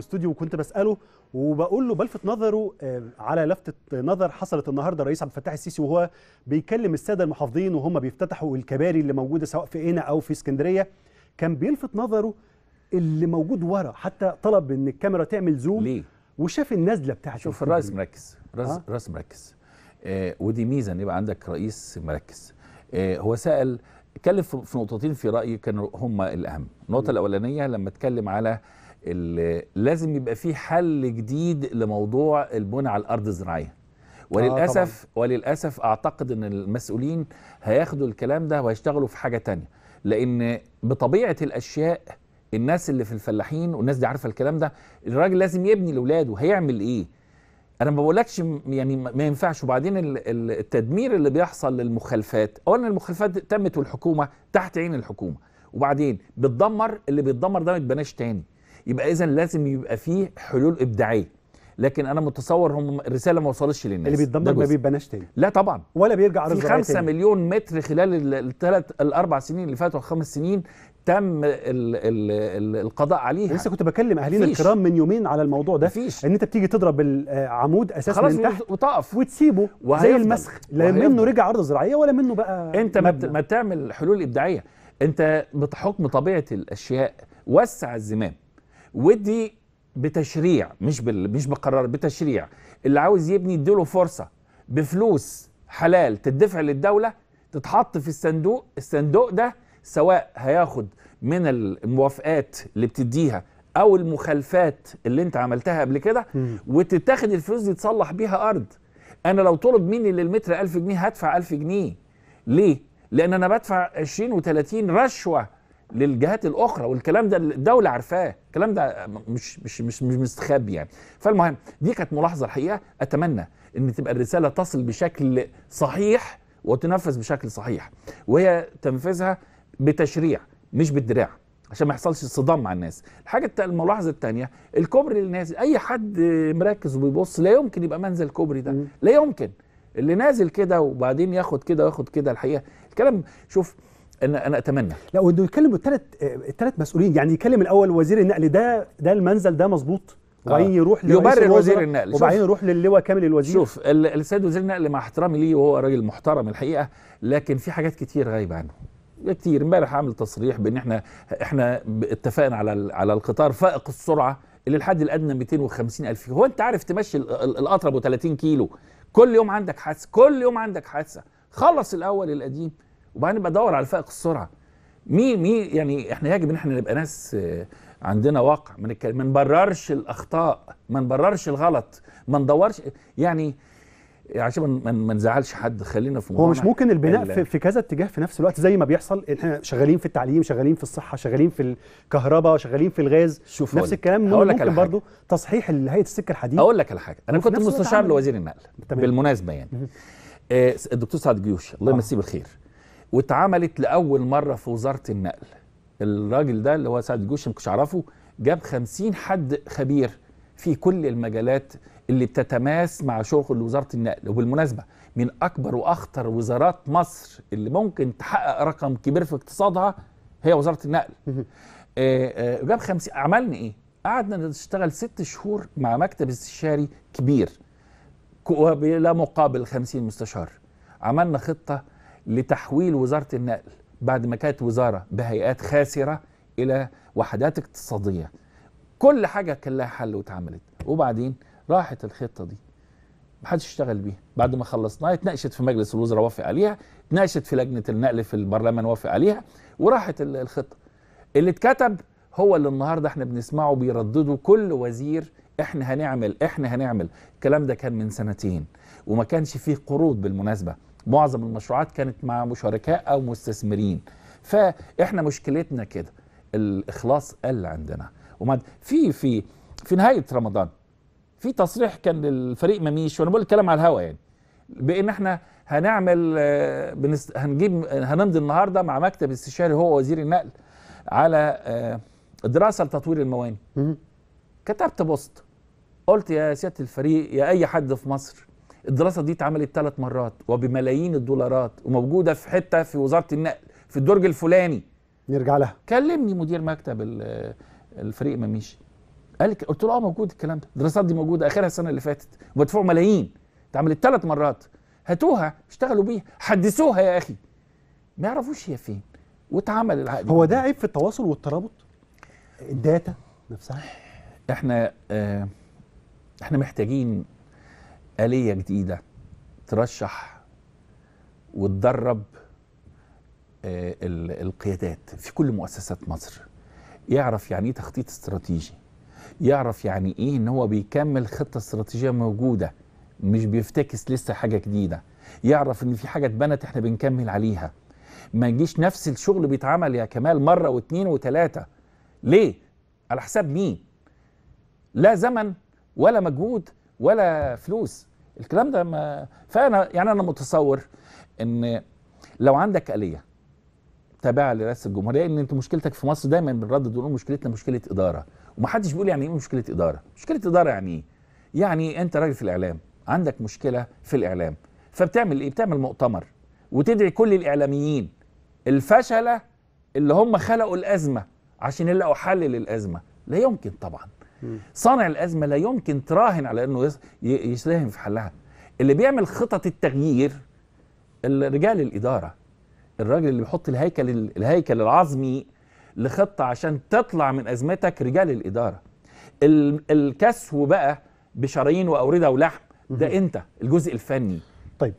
الاستوديو وكنت بساله وبقول له بلفت نظره آه، على لفته نظر حصلت النهارده الرئيس عبد الفتاح السيسي وهو بيكلم الساده المحافظين وهم بيفتتحوا الكباري اللي موجوده سواء في قنا او في اسكندريه كان بيلفت نظره اللي موجود ورا حتى طلب ان الكاميرا تعمل زوم ليه؟ وشاف النزله بتاعته شوف الرئيس مركز راس آه؟ راس مركز آه ودي ميزه ان يبقى عندك رئيس مركز آه هو سال اتكلم في نقطتين في رايي كانوا هم الاهم النقطه الاولانيه لما اتكلم على لازم يبقى في حل جديد لموضوع البنى على الارض الزراعيه آه، وللاسف آه طبعًا. وللاسف اعتقد ان المسؤولين هياخدوا الكلام ده وهيشتغلوا في حاجه تانية لان بطبيعه الاشياء الناس اللي في الفلاحين والناس دي عارفه الكلام ده الراجل لازم يبني لاولاده هيعمل ايه انا ما بقولكش يعني ما ينفعش وبعدين التدمير اللي بيحصل للمخالفات اولا المخالفات تمت والحكومه تحت عين الحكومه وبعدين بتدمر اللي بيتدمر ده ما يتبناش تاني يبقى اذا لازم يبقى فيه حلول ابداعيه لكن انا متصور هم الرساله ما وصلتش للناس اللي بيتدمر ما بيتبناش تاني لا طبعا ولا بيرجع في 5 مليون متر خلال الثلاث الاربع سنين اللي فاتوا الخمس سنين تم الـ الـ الـ القضاء عليها لسه كنت بكلم اهالينا الكرام من يومين على الموضوع ده مفيش. ان انت بتيجي تضرب العمود اساسا من تحت وتقف وتسيبه زي المسخ لا منه رجع ارض زراعيه ولا منه بقى انت مبنى. ما تعمل حلول ابداعيه انت بحكم طبيعه الاشياء وسع الزمام ودي بتشريع مش بال... مش بقرار بتشريع اللي عاوز يبني اديله فرصه بفلوس حلال تدفع للدوله تتحط في الصندوق الصندوق ده سواء هياخد من الموافقات اللي بتديها او المخالفات اللي انت عملتها قبل كده وتتاخد الفلوس دي تصلح بيها ارض انا لو طلب مني للمتر 1000 جنيه هدفع 1000 جنيه ليه لان انا بدفع 20 و30 رشوه للجهات الاخرى والكلام ده الدوله عارفاه الكلام ده مش مش مش, مش مستخبي يعني فالمهم دي كانت ملاحظه الحقيقه اتمنى ان تبقى الرساله تصل بشكل صحيح وتنفذ بشكل صحيح وهي تنفيذها بتشريع مش بالدراع عشان ما يحصلش صدام مع الناس الحاجه الملاحظه الثانيه الكوبري للناس اي حد مركز وبيبص لا يمكن يبقى منزل كوبري ده لا يمكن اللي نازل كده وبعدين ياخد كده وياخد كده الحقيقه الكلام شوف انا انا اتمنى لا وانه يكلم الثلاث الثلاث مسؤولين يعني يكلم الاول وزير النقل ده ده المنزل ده مظبوط آه. وبعدين يروح يبرر وزير النقل وبعدين يروح للواء كامل الوزير شوف السيد وزير النقل مع احترامي ليه وهو راجل محترم الحقيقه لكن في حاجات كتير غايبه عنه كتير امبارح عامل تصريح بان احنا احنا اتفقنا على على القطار فائق السرعه اللي الحد الادنى 250 الف هو انت عارف تمشي القطر ابو 30 كيلو كل يوم عندك حادثه كل يوم عندك حادثه خلص الاول القديم وبعدين بدور على فائق السرعه مين مين يعني احنا يجب ان احنا نبقى ناس آه، عندنا واقع ما ما نبررش الاخطاء ما نبررش الغلط ما ندورش يعني, يعني عشان ما نزعلش حد خلينا في هو مش ممكن البناء في, في كذا اتجاه في نفس الوقت زي ما بيحصل احنا شغالين في التعليم شغالين في الصحه شغالين في الكهرباء شغالين في الغاز شوف نفس الكلام هقول ممكن برضه تصحيح هيئه السكه الحديد اقول لك على حاجه انا كنت مستشار لوزير تمام. بالمناسبه يعني آه، الدكتور سعد جيوش الله آه. يمسيه بالخير واتعملت لاول مره في وزاره النقل الراجل ده اللي هو سعد الجوشي ما كنتش اعرفه جاب 50 حد خبير في كل المجالات اللي بتتماس مع شغل وزاره النقل وبالمناسبه من اكبر واخطر وزارات مصر اللي ممكن تحقق رقم كبير في اقتصادها هي وزاره النقل آه، آه، جاب 50 عملنا ايه قعدنا نشتغل ست شهور مع مكتب استشاري كبير لا مقابل 50 مستشار عملنا خطه لتحويل وزارة النقل بعد ما كانت وزارة بهيئات خاسرة إلى وحدات اقتصادية كل حاجة كان لها حل واتعملت وبعدين راحت الخطة دي محدش اشتغل بيها بعد ما خلصناها اتناقشت في مجلس الوزراء وافق عليها اتناقشت في لجنة النقل في البرلمان وافق عليها وراحت الخطة اللي اتكتب هو اللي النهاردة احنا بنسمعه بيردده كل وزير احنا هنعمل احنا هنعمل الكلام ده كان من سنتين وما كانش فيه قروض بالمناسبه معظم المشروعات كانت مع مشاركاء او مستثمرين فاحنا مشكلتنا كده الاخلاص قل عندنا وما في في في نهايه رمضان في تصريح كان للفريق مميش وانا بقول الكلام على الهوا يعني بان احنا هنعمل هنجيب هنمضي النهارده مع مكتب استشاري هو وزير النقل على آه، دراسه لتطوير المواني كتبت بوست قلت يا سياده الفريق يا اي حد في مصر الدراسه دي اتعملت ثلاث مرات وبملايين الدولارات وموجوده في حته في وزاره النقل في الدرج الفلاني نرجع لها كلمني مدير مكتب الفريق مميشي قال قلت له اه موجود الكلام ده الدراسات دي موجوده اخرها السنه اللي فاتت ومدفوع ملايين اتعملت ثلاث مرات هاتوها اشتغلوا بيها حدثوها يا اخي ما يعرفوش هي فين واتعمل العقد هو ده عيب في التواصل والترابط الداتا نفسها احنا اه احنا محتاجين آلية جديدة ترشح وتدرب آه، القيادات في كل مؤسسات مصر يعرف يعني ايه تخطيط استراتيجي يعرف يعني ايه ان هو بيكمل خطه استراتيجيه موجوده مش بيفتكس لسه حاجه جديده يعرف ان في حاجه اتبنت احنا بنكمل عليها ما يجيش نفس الشغل بيتعمل يا كمال مره واثنين وثلاثه ليه على حساب مين لا زمن ولا مجهود ولا فلوس الكلام ده ما فانا يعني انا متصور ان لو عندك اليه تابعه لرئاسه الجمهوريه ان انت مشكلتك في مصر دايما بنردد ونقول مشكلتنا مشكله اداره ومحدش بيقول يعني ايه مشكله اداره مشكله اداره يعني ايه يعني انت راجل في الاعلام عندك مشكله في الاعلام فبتعمل ايه بتعمل مؤتمر وتدعي كل الاعلاميين الفشله اللي هم خلقوا الازمه عشان يلاقوا حل للازمه لا يمكن طبعا صانع الازمه لا يمكن تراهن على انه يساهم في حلها اللي بيعمل خطط التغيير رجال الاداره الراجل اللي بيحط الهيكل الهيكل العظمي لخطه عشان تطلع من ازمتك رجال الاداره الكسو بقى بشرايين واورده ولحم ده انت الجزء الفني طيب